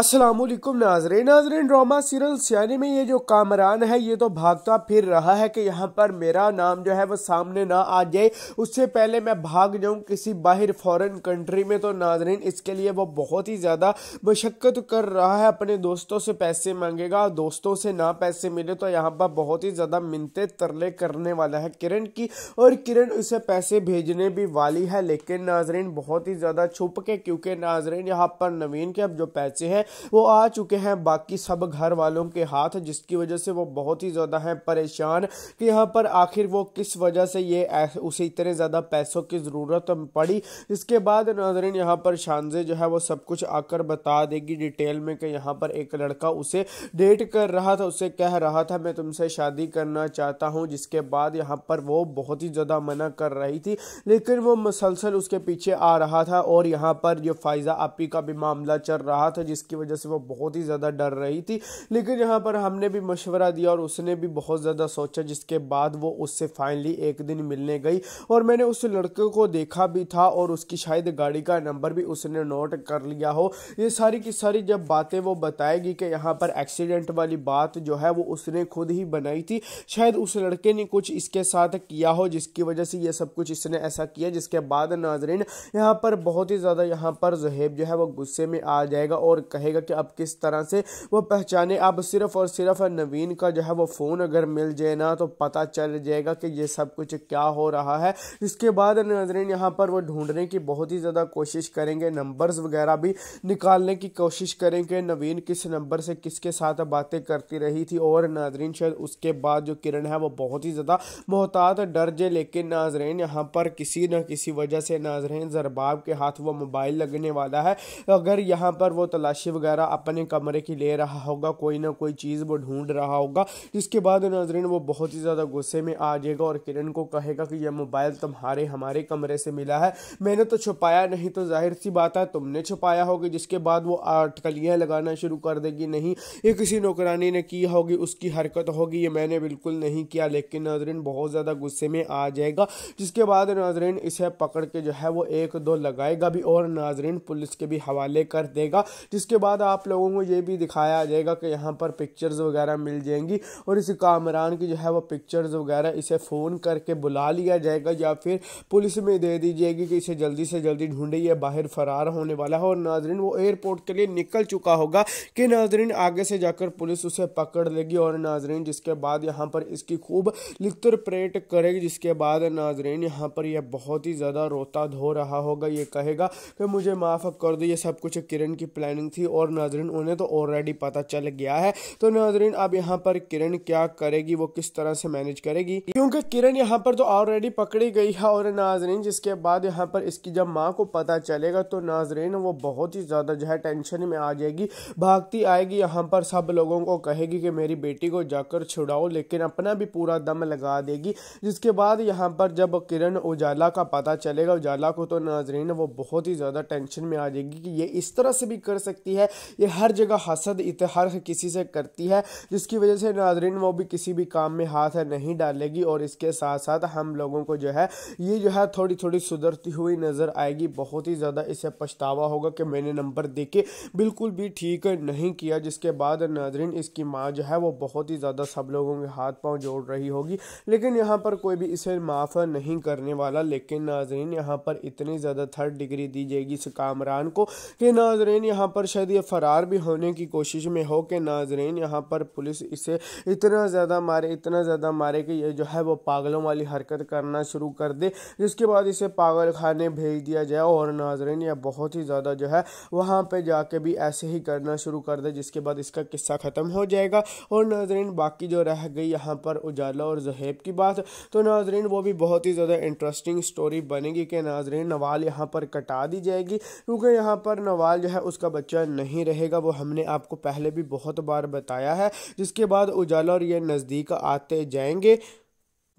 असलकुम नाजरे नाजरीन drama serial सियाने में ये जो कामरान है ये तो भागता फिर रहा है कि यहाँ पर मेरा नाम जो है वो सामने ना आ जाए उससे पहले मैं भाग जाऊँ किसी बाहर फॉरेन कंट्री में तो नाजरीन इसके लिए वो बहुत ही ज़्यादा मशक्क़त कर रहा है अपने दोस्तों से पैसे मांगेगा दोस्तों से ना पैसे मिले तो यहाँ पर बहुत ही ज़्यादा मिनते तरले करने वाला है किरण की और किरण उसे पैसे भेजने भी वाली है लेकिन नाजरीन बहुत ही ज़्यादा छुप के क्योंकि नाजरीन यहाँ पर नवीन के अब जो पैसे हैं वो आ चुके हैं बाकी सब घर वालों के हाथ जिसकी वजह से वो बहुत ही ज़्यादा हैं परेशान कि यहाँ पर आखिर वो किस वजह से ये उसे इतने ज़्यादा पैसों की ज़रूरत पड़ी इसके बाद नाजरीन यहाँ पर शानजे जो है वो सब कुछ आकर बता देगी डिटेल में कि यहाँ पर एक लड़का उसे डेट कर रहा था उसे कह रहा था मैं तुमसे शादी करना चाहता हूँ जिसके बाद यहाँ पर वो बहुत ही ज़्यादा मना कर रही थी लेकिन वो मसलसल उसके पीछे आ रहा था और यहाँ पर जो फायज़ा आपी का भी मामला चल रहा था जिसकी वजह से वो बहुत ही ज़्यादा डर रही थी लेकिन यहाँ पर हमने भी मशवरा दिया और उसने भी बहुत ज़्यादा सोचा जिसके बाद वो उससे फाइनली एक दिन मिलने गई और मैंने उस लड़के को देखा भी था और उसकी शायद गाड़ी का नंबर भी उसने नोट कर लिया हो ये सारी की सारी जब बातें वो बताएगी कि यहाँ पर एक्सीडेंट वाली बात जो है वो उसने खुद ही बनाई थी शायद उस लड़के ने कुछ इसके साथ किया हो जिसकी वजह से ये सब कुछ इसने ऐसा किया जिसके बाद नाजरीन यहाँ पर बहुत ही ज़्यादा यहाँ पर जहेब जो है वो गुस्से में आ जाएगा और कह कहेगा कि आप किस तरह से वो पहचाने आप सिर्फ और सिर्फ नवीन का जो है वो फ़ोन अगर मिल जाए ना तो पता चल जाएगा कि ये सब कुछ क्या हो रहा है इसके बाद नाजरीन यहाँ पर वो ढूंढने की बहुत ही ज़्यादा कोशिश करेंगे नंबर्स वगैरह भी निकालने की कोशिश करेंगे नवीन किस नंबर से किसके साथ बातें करती रही थी और नाजरीन शायद उसके बाद जो किरण है वो बहुत ही ज़्यादा मोहतात डर जे लेकिन नाजरेन यहाँ पर किसी न किसी वजह से नाजरेन जरबाब के हाथ वो मोबाइल लगने वाला है अगर यहाँ पर वो तलाशी पैसे वगैरह अपने कमरे की ले रहा होगा कोई ना कोई चीज़ वो ढूंढ रहा होगा जिसके बाद नाजरीन वो बहुत ही ज़्यादा गुस्से में आ जाएगा और किरण को कहेगा कि यह मोबाइल तुम्हारे हमारे कमरे से मिला है मैंने तो छुपाया नहीं तो जाहिर सी बात है तुमने छुपाया होगी जिसके बाद वो अटकलियाँ लगाना शुरू कर देगी नहीं ये किसी नौकरानी ने की होगी उसकी हरकत होगी ये मैंने बिल्कुल नहीं किया लेकिन नाजरीन बहुत ज़्यादा गुस्से में आ जाएगा जिसके बाद नाजरीन इसे पकड़ के जो है वो एक दो लगाएगा भी और नाजरीन पुलिस के भी हवाले कर देगा जिसके बाद आप लोगों को ये भी दिखाया जाएगा कि यहाँ पर पिक्चर्स वगैरह मिल जाएंगी और इस कामरान की जो है वो पिक्चर्स वगैरह इसे फ़ोन करके बुला लिया जाएगा या फिर पुलिस में दे दीजिएगी कि इसे जल्दी से जल्दी ढूंढे ये बाहर फरार होने वाला है और नाजरीन वो एयरपोर्ट के लिए निकल चुका होगा कि नाजरीन आगे से जाकर पुलिस उसे पकड़ लेगी और नाजरीन जिसके बाद यहाँ पर इसकी खूब लितर परेड करेगी जिसके बाद नाजरीन यहाँ पर यह बहुत ही ज़्यादा रोता धो रहा होगा ये कहेगा कि मुझे माफ़ कर दो ये सब कुछ किरण की प्लानिंग थी और नाजरीन उन्हें तो ऑलरेडी पता चल गया है तो नाजरीन अब यहाँ पर किरण क्या करेगी वो किस तरह से मैनेज करेगी क्योंकि किरण यहाँ पर तो ऑलरेडी पकड़ी गई है और नाजरीन जिसके बाद यहाँ पर इसकी जब माँ को पता चलेगा तो नाजरीन वो बहुत ही ज़्यादा जो है टेंशन में आ जाएगी भागती आएगी यहाँ पर सब लोगों को कहेगी कि मेरी बेटी को जाकर छुड़ाओ लेकिन अपना भी पूरा दम लगा देगी जिसके बाद यहाँ पर जब किरण उजाला का पता चलेगा उजाला को तो नाजरीन वो बहुत ही ज़्यादा टेंशन में आ जाएगी कि ये इस तरह से भी कर सकती है है ये हर जगह हसद इतहर किसी से करती है जिसकी वजह से नाजरीन वो भी किसी भी काम में हाथ नहीं डालेगी और इसके साथ साथ हम लोगों को जो है ये जो है थोड़ी थोड़ी सुधरती हुई नज़र आएगी बहुत ही ज़्यादा इसे पछतावा होगा कि मैंने नंबर देके बिल्कुल भी ठीक नहीं किया जिसके बाद नाजरीन इसकी माँ जो है वो बहुत ही ज़्यादा सब लोगों के हाथ पाँव जोड़ रही होगी लेकिन यहाँ पर कोई भी इसे माफ़ नहीं करने वाला लेकिन नाजरीन यहाँ पर इतनी ज़्यादा थर्ड डिग्री दी जाएगी इस कामरान को कि नाजरीन यहाँ पर शायद शायद ये फ़रार भी होने की कोशिश में हो के नाजरीन यहाँ पर पुलिस इसे इतना ज़्यादा मारे इतना ज़्यादा मारे कि ये जो है वो पागलों वाली हरकत करना शुरू कर दे जिसके बाद इसे पागल खाने भेज दिया जाए और नाजरीन यह बहुत ही ज़्यादा जो है वहाँ पर जाके भी ऐसे ही करना शुरू कर दे जिसके बाद इसका किस्सा ख़त्म हो जाएगा और नाजरीन बाकी जो रह गई यहाँ पर उजाला और जहेब की बात तो नाजरीन वो भी बहुत ही ज़्यादा इंटरेस्टिंग स्टोरी बनेगी कि नाजरीन नवाल यहाँ पर कटा दी जाएगी क्योंकि यहाँ पर नवाल जो है उसका बच्चा नहीं रहेगा वो हमने आपको पहले भी बहुत बार बताया है जिसके बाद उजाला और ये नज़दीक आते जाएंगे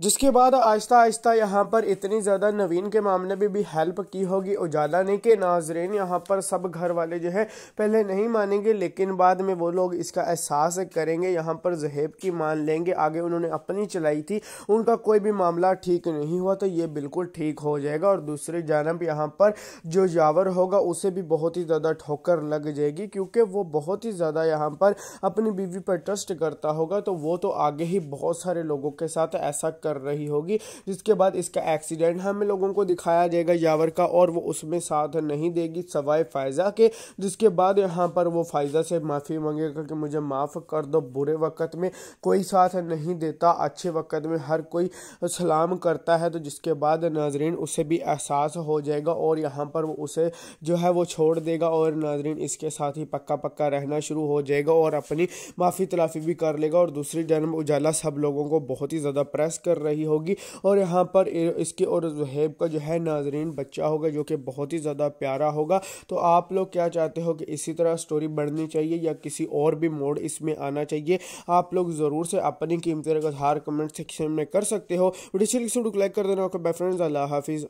जिसके बाद आहिस्ता आहिस्ता यहाँ पर इतनी ज़्यादा नवीन के मामले में भी हेल्प की होगी उजाला ने कि नाजरेन यहाँ पर सब घर वाले जो है पहले नहीं मानेंगे लेकिन बाद में वो लोग इसका एहसास करेंगे यहाँ पर जहेब की मान लेंगे आगे उन्होंने अपनी चलाई थी उनका कोई भी मामला ठीक नहीं हुआ तो ये बिल्कुल ठीक हो जाएगा और दूसरी जानब यहाँ पर जो यावर होगा उसे भी बहुत ही ज़्यादा ठोकर लग जाएगी क्योंकि वो बहुत ही ज़्यादा यहाँ पर अपनी बीवी पर ट्रस्ट करता होगा तो वो तो आगे ही बहुत सारे लोगों के साथ ऐसा कर उतर रही होगी जिसके बाद इसका एक्सीडेंट हमें लोगों को दिखाया जाएगा यावर का और वो उसमें साथ नहीं देगी सवाए फायजा के जिसके बाद यहाँ पर वो फायजा से माफ़ी मांगेगा कि मुझे माफ़ कर दो बुरे वक़्त में कोई साथ नहीं देता अच्छे वक़्त में हर कोई सलाम करता है तो जिसके बाद नाजरीन उसे भी एहसास हो जाएगा और यहाँ पर वो उसे जो है वो छोड़ देगा और नाजरीन इसके साथ ही पक्का पक्का रहना शुरू हो जाएगा और अपनी माफ़ी तलाफ़ी भी कर लेगा और दूसरी जन्म उजाला सब लोगों को बहुत ही ज़्यादा प्रेस कर रही होगी और यहाँ पर इसके और जहेब का जो है नाजरीन बच्चा होगा जो कि बहुत ही ज़्यादा प्यारा होगा तो आप लोग क्या चाहते हो कि इसी तरह स्टोरी बढ़नी चाहिए या किसी और भी मोड इसमें आना चाहिए आप लोग ज़रूर से अपनी कीमतें रगजहार कमेंट सेक्शन में कर सकते हो तो वीडियो लाइक कर देना फ्रेंड्स अल्लाह हाफिज़